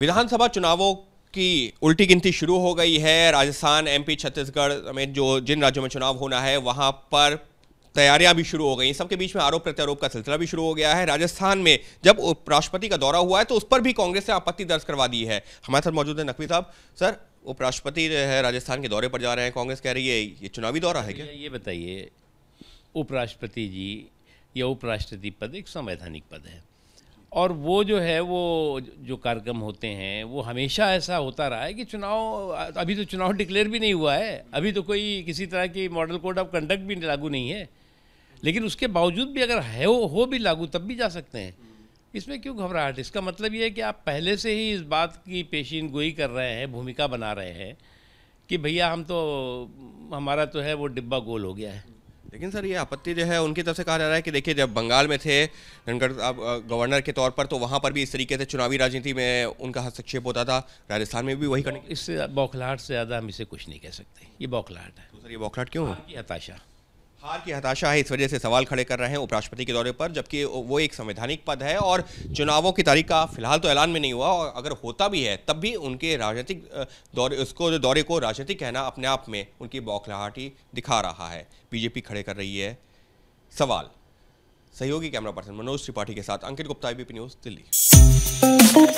विधानसभा चुनावों की उल्टी गिनती शुरू हो गई है राजस्थान एमपी छत्तीसगढ़ में जो जिन राज्यों में चुनाव होना है वहां पर तैयारियां भी शुरू हो गई सबके बीच में आरोप प्रत्यारोप का सिलसिला भी शुरू हो गया है राजस्थान में जब उपराष्ट्रपति का दौरा हुआ है तो उस पर भी कांग्रेस ने आपत्ति दर्ज करवा दी है हमारे साथ मौजूद है नकवी साहब सर उपराष्ट्रपति है राजस्थान के दौरे पर जा रहे हैं कांग्रेस कह रही है ये चुनावी दौरा है क्या ये बताइए उपराष्ट्रपति जी या उपराष्ट्रपति पद एक संवैधानिक पद है और वो जो है वो जो कार्यक्रम होते हैं वो हमेशा ऐसा होता रहा है कि चुनाव अभी तो चुनाव डिक्लेयर भी नहीं हुआ है अभी तो कोई किसी तरह की मॉडल कोड ऑफ कंडक्ट भी लागू नहीं है लेकिन उसके बावजूद भी अगर है हो, हो भी लागू तब भी जा सकते हैं इसमें क्यों घबराहट इसका मतलब ये है कि आप पहले से ही इस बात की पेशीन गोई कर रहे हैं भूमिका बना रहे हैं कि भैया हम तो हमारा तो है वो डिब्बा गोल हो गया है लेकिन सर ये आपत्ति जो है उनकी तरफ से कहा जा रहा है कि देखिए जब बंगाल में थे धनगढ़ साहब गवर्नर के तौर पर तो वहाँ पर भी इस तरीके से चुनावी राजनीति में उनका हस्तक्षेप होता था राजस्थान में भी वही करने इससे बौखलाहट से ज़्यादा हम इसे कुछ नहीं कह सकते ये बौखलाहट है तो सर ये बौखलाहट क्यों हाँ, हताशा हार की हताशा है इस वजह से सवाल खड़े कर रहे हैं उपराष्ट्रपति के दौरे पर जबकि वो एक संवैधानिक पद है और चुनावों की तारीख का फिलहाल तो ऐलान में नहीं हुआ और अगर होता भी है तब भी उनके राजनीतिक दौरे उसको जो दौरे को राजनीतिक कहना अपने आप में उनकी बौखलाहटी दिखा रहा है बीजेपी खड़े कर रही है सवाल सहयोगी कैमरा पर्सन मनोज त्रिपाठी के साथ अंकित गुप्ता बी न्यूज़ दिल्ली